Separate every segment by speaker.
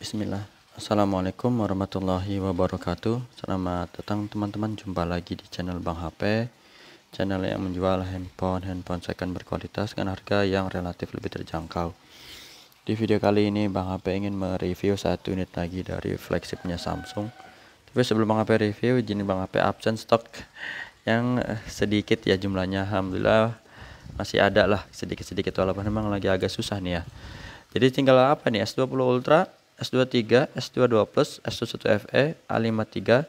Speaker 1: Bismillah Assalamualaikum warahmatullahi wabarakatuh Selamat datang teman-teman Jumpa lagi di channel Bang HP Channel yang menjual handphone-handphone second berkualitas Dengan harga yang relatif lebih terjangkau Di video kali ini Bang HP ingin mereview satu unit lagi Dari flagshipnya Samsung Tapi sebelum Bang HP review Jenis Bang HP absen stok Yang sedikit ya jumlahnya Alhamdulillah masih ada lah sedikit-sedikit walaupun memang lagi agak susah nih ya jadi tinggal apa nih S20 Ultra S23, S22 Plus, S21 FE, A53,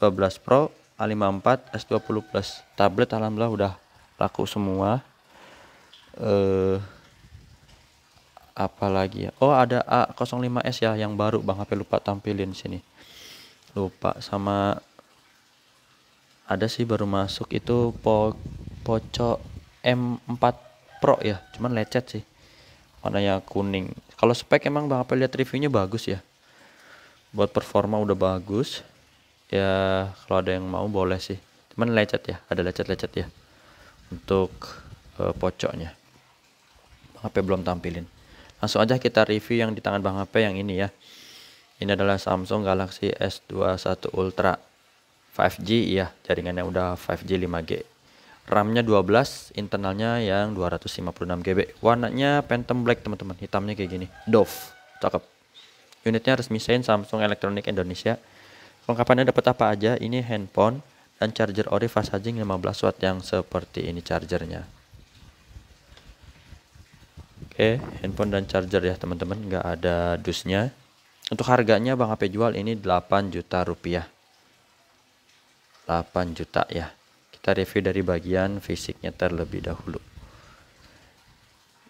Speaker 1: 12 Pro, A54, S20 Plus. Tablet alhamdulillah udah laku semua. Eh uh, apalagi ya? Oh, ada A05S ya yang baru Bang HP lupa tampilin sini. Lupa sama ada sih baru masuk itu po, Poco M4 Pro ya, cuman lecet sih warnanya kuning kalau spek emang bang Apel lihat reviewnya bagus ya buat performa udah bagus ya kalau ada yang mau boleh sih cuman lecet ya ada lecet-lecet ya untuk uh, pocoknya bang apel belum tampilin langsung aja kita review yang di tangan bang apel yang ini ya ini adalah Samsung Galaxy S21 Ultra 5G ya jaringannya udah 5G 5G RAM-nya 12, internalnya yang 256 GB. Warnanya Phantom Black, teman-teman. Hitamnya kayak gini. Dove. Cakep. Unitnya resmi sein Samsung Electronic Indonesia. Kelengkapannya dapat apa aja? Ini handphone dan charger ori fast charging 15 watt yang seperti ini chargernya. Oke, handphone dan charger ya teman-teman, nggak ada dusnya. Untuk harganya Bang HP jual ini 8 juta rupiah. 8 juta ya. Kita review dari bagian fisiknya terlebih dahulu.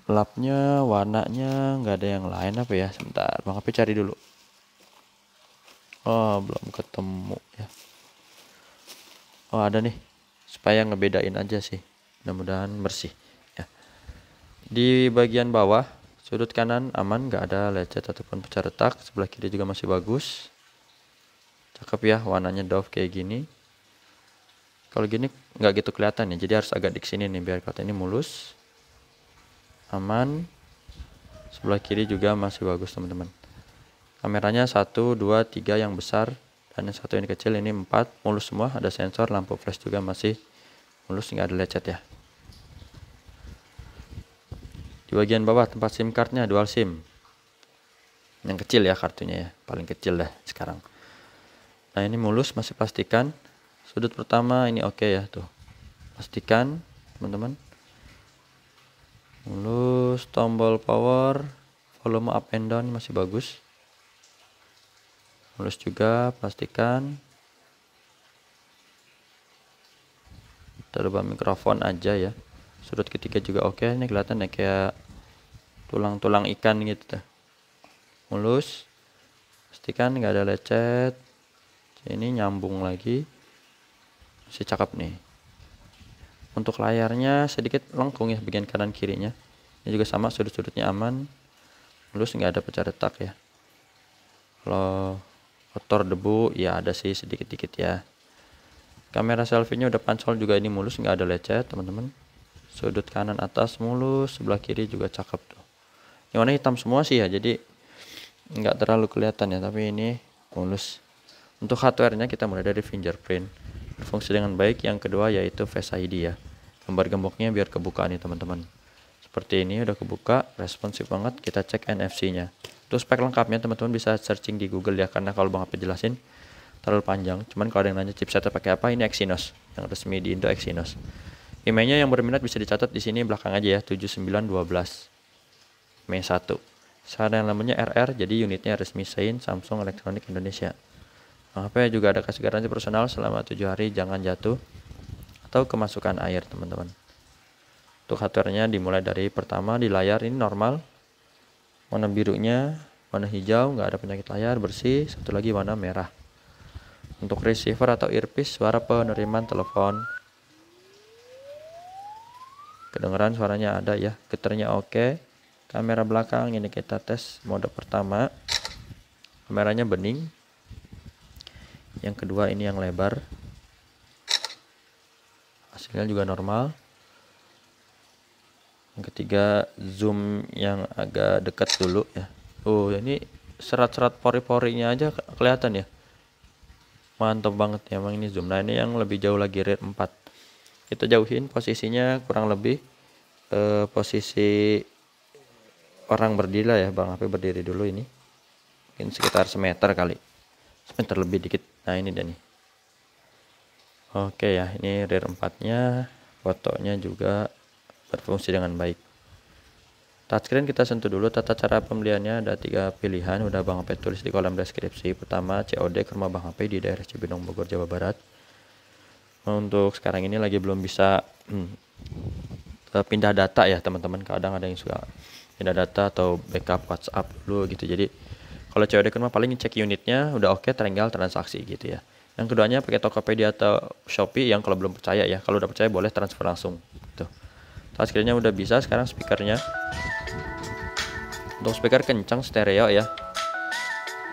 Speaker 1: Lapnya, warnanya nggak ada yang lain apa ya? Sebentar, Bang Api cari dulu. Oh, belum ketemu ya. Oh, ada nih. Supaya ngebedain aja sih. Mudah-mudahan bersih ya. Di bagian bawah sudut kanan aman nggak ada lecet ataupun pecah retak sebelah kiri juga masih bagus cakep ya warnanya doff kayak gini kalau gini nggak gitu kelihatan ya. Jadi harus agak di sini nih biar kata ini mulus. Aman. Sebelah kiri juga masih bagus teman-teman. Kameranya satu, dua, tiga yang besar. Dan yang satu ini kecil ini empat, Mulus semua. Ada sensor. Lampu flash juga masih mulus. Nggak ada lecet ya. Di bagian bawah tempat SIM cardnya dual SIM yang kecil ya kartunya ya paling kecil dah sekarang nah ini mulus masih plastikan sudut pertama ini oke okay ya tuh pastikan teman-teman mulus tombol power volume up and down masih bagus mulus juga pastikan kita mikrofon aja ya sudut ketiga juga oke okay. ini kelihatan ya kayak tulang-tulang ikan gitu tuh mulus pastikan nggak ada lecet ini nyambung lagi si cakep nih untuk layarnya sedikit lengkung ya bagian kanan kirinya ini juga sama sudut-sudutnya aman lulus nggak ada pecah retak ya kalau kotor debu ya ada sih sedikit-dikit ya kamera selfie-nya udah pancol juga ini mulus nggak ada lecet teman-teman sudut kanan atas mulus sebelah kiri juga cakep tuh yang warna hitam semua sih ya jadi nggak terlalu kelihatan ya tapi ini mulus untuk hardware nya kita mulai dari fingerprint berfungsi dengan baik. Yang kedua yaitu Face ID ya. Gambar gemboknya biar kebuka nih teman-teman. Seperti ini udah kebuka, responsif banget. Kita cek NFC-nya. Tuh spek lengkapnya teman-teman bisa searching di Google ya karena kalau Bang Apit jelasin terlalu panjang. Cuman kalau ada yang nanya chipsetnya pakai apa, ini Exynos yang resmi di Indo Exynos. IMEI-nya yang berminat bisa dicatat di sini belakang aja ya, 7912. Mei 1. Saat yang namanya RR, jadi unitnya resmi Sein Samsung Electronic Indonesia. HP ya, juga ada kasih garansi personal selama tujuh hari jangan jatuh atau kemasukan air teman-teman untuk hardwarenya dimulai dari pertama di layar ini normal warna birunya warna hijau nggak ada penyakit layar bersih satu lagi warna merah untuk receiver atau earpiece suara penerimaan telepon kedengeran suaranya ada ya geternya oke okay. kamera belakang ini kita tes mode pertama kameranya bening yang kedua ini yang lebar hasilnya juga normal yang ketiga zoom yang agak dekat dulu ya Oh ini serat-serat pori-porinya aja kelihatan ya mantap banget ya emang ini zoom nah ini yang lebih jauh lagi rate 4 kita jauhin posisinya kurang lebih eh, posisi orang berdiri ya Bang api berdiri dulu ini mungkin sekitar semeter kali semeter lebih dikit nah ini dia nih oke ya ini rear empatnya fotonya juga berfungsi dengan baik touchscreen kita sentuh dulu tata cara pembeliannya ada tiga pilihan udah Bang HP tulis di kolom deskripsi pertama COD ke rumah Bang HP di daerah Cibinong Bogor Jawa Barat nah, untuk sekarang ini lagi belum bisa hmm, eh, pindah data ya teman-teman kadang ada yang suka pindah data atau backup WhatsApp dulu gitu jadi kalau COD kan paling cek unitnya udah oke okay, tinggal transaksi gitu ya. Yang keduanya pakai Tokopedia atau Shopee yang kalau belum percaya ya. Kalau udah percaya boleh transfer langsung. Tuh. Akhirnya udah bisa sekarang speakernya. Untuk speaker kencang stereo ya.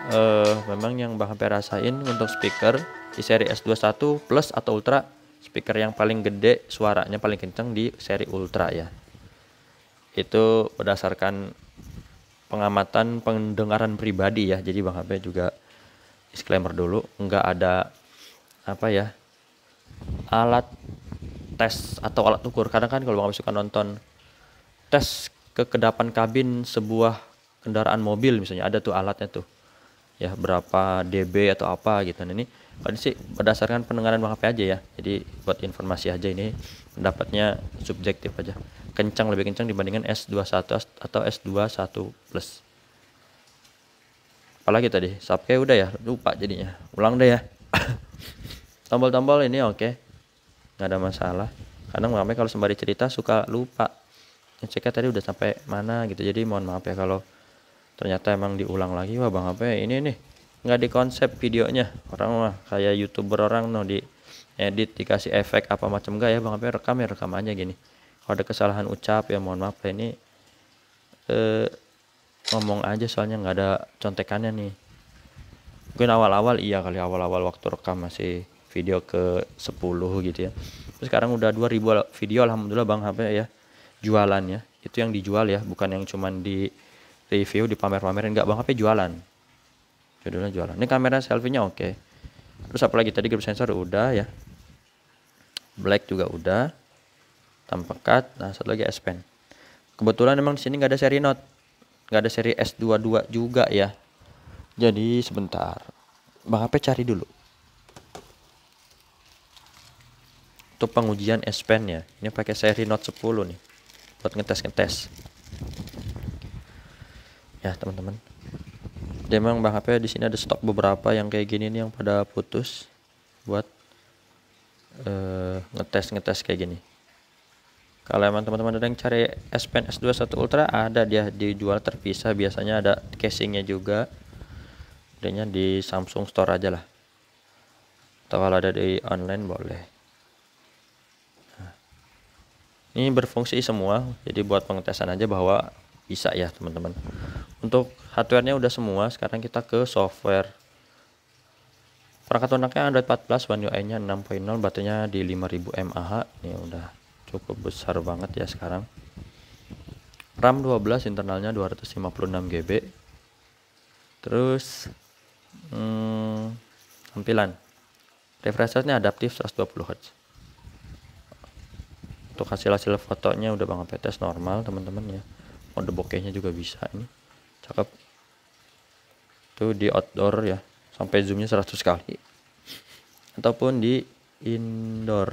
Speaker 1: Uh, memang yang Bang perasain rasain untuk speaker di seri S21 Plus atau Ultra speaker yang paling gede suaranya paling kencang di seri Ultra ya. Itu berdasarkan pengamatan pendengaran pribadi ya. Jadi Bang Abe juga disclaimer dulu, nggak ada apa ya alat tes atau alat ukur. Karena kan kalau Bang Abe suka nonton tes kekedapan kabin sebuah kendaraan mobil misalnya ada tuh alatnya tuh ya berapa dB atau apa gitu nah, ini kan sih berdasarkan pendengaran bang HP aja ya jadi buat informasi aja ini pendapatnya subjektif aja kencang lebih kencang dibandingkan S21 atau S21 plus apalagi tadi sampai udah ya lupa jadinya ulang deh ya tombol-tombol ini oke okay. nggak ada masalah Kadang ngamai kalau sembari cerita suka lupa ngeceknya tadi udah sampai mana gitu jadi mohon maaf ya kalau ternyata emang diulang lagi wah bang apa ya ini nih nggak di konsep videonya orang mah kayak youtuber orang no di edit dikasih efek apa macam enggak ya bang apa rekam ya rekam aja gini kalau ada kesalahan ucap ya mohon maaf ini eh, ngomong aja soalnya nggak ada contekannya nih mungkin awal-awal iya kali awal-awal waktu rekam masih video ke 10 gitu ya terus sekarang udah 2000 video alhamdulillah bang HP ya jualan ya itu yang dijual ya bukan yang cuman di review di pamer-pamerin nggak bang HP ya, jualan judulnya jualan ini kamera selfie-nya oke okay. terus apalagi tadi grip sensor udah ya black juga udah thumb nah satu lagi S Pen kebetulan memang di sini nggak ada seri note nggak ada seri S22 juga ya jadi sebentar Bang Ape cari dulu itu pengujian S Pen ya ini pakai seri note 10 nih buat ngetes-ngetes ya teman-teman memang bang ape di sini ada stok beberapa yang kayak gini nih yang pada putus buat uh, eh, ngetes ngetes kayak gini kalau emang teman-teman ada yang cari S Pen S21 Ultra ada dia dijual terpisah biasanya ada casingnya juga adanya di Samsung Store aja lah atau kalau ada di online boleh nah, ini berfungsi semua jadi buat pengetesan aja bahwa bisa ya teman-teman untuk hardwarenya udah semua sekarang kita ke software perangkat lunaknya Android 14 One UI nya 6.0 baterainya di 5000 mAh ini udah cukup besar banget ya sekarang RAM 12 internalnya 256 GB terus hmm, tampilan refresh rate-nya adaptif 120 Hz untuk hasil-hasil fotonya udah banget tes normal teman-teman ya mode bokehnya juga bisa ini cakep itu di outdoor ya sampai zoomnya 100 kali ataupun di indoor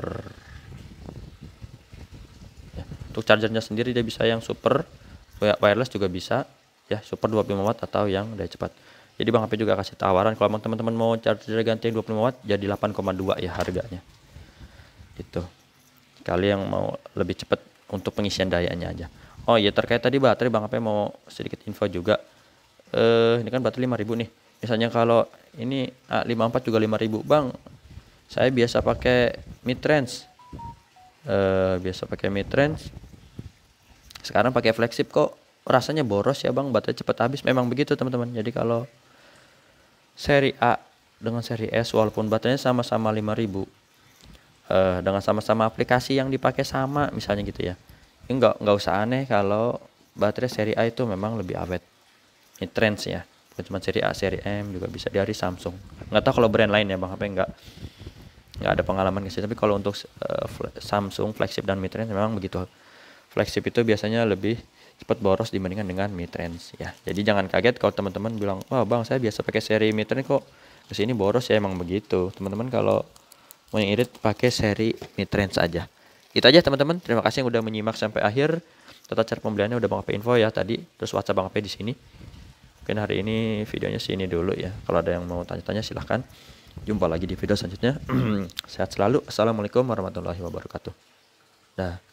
Speaker 1: untuk chargernya sendiri dia bisa yang super wireless juga bisa ya super 25 watt atau yang daya cepat jadi Bang HP juga kasih tawaran kalau teman-teman mau charger ganti yang 25 watt jadi 8,2 ya harganya gitu kali yang mau lebih cepat untuk pengisian dayanya aja oh iya terkait tadi baterai Bang HP mau sedikit info juga eh ini kan baterai 5000 nih misalnya kalau ini A54 ah, juga 5000 Bang saya biasa pakai mid range eh, biasa pakai mid range sekarang pakai flagship kok rasanya boros ya bang baterai cepat habis memang begitu teman-teman jadi kalau seri A dengan seri S walaupun baterainya sama-sama 5000 eh, dengan sama-sama aplikasi yang dipakai sama misalnya gitu ya ini nggak nggak usah aneh kalau baterai seri A itu memang lebih awet ini trends ya bukan cuma seri A seri M juga bisa dari Samsung nggak tahu kalau brand lain ya bang yang nggak nggak ada pengalaman sih tapi kalau untuk uh, Samsung flagship dan mid range memang begitu flagship itu biasanya lebih cepat boros dibandingkan dengan mid range ya. Jadi jangan kaget kalau teman-teman bilang, "Wah, Bang, saya biasa pakai seri mid range kok kesini boros ya emang begitu." Teman-teman kalau mau yang irit pakai seri mid range aja. Itu aja teman-teman. Terima kasih yang udah menyimak sampai akhir. Tata cara pembeliannya udah Bang Ape info ya tadi, terus WhatsApp Bang Ape di sini. Mungkin hari ini videonya sini dulu ya. Kalau ada yang mau tanya-tanya silahkan. Jumpa lagi di video selanjutnya. Sehat selalu. Assalamualaikum warahmatullahi wabarakatuh. Nah.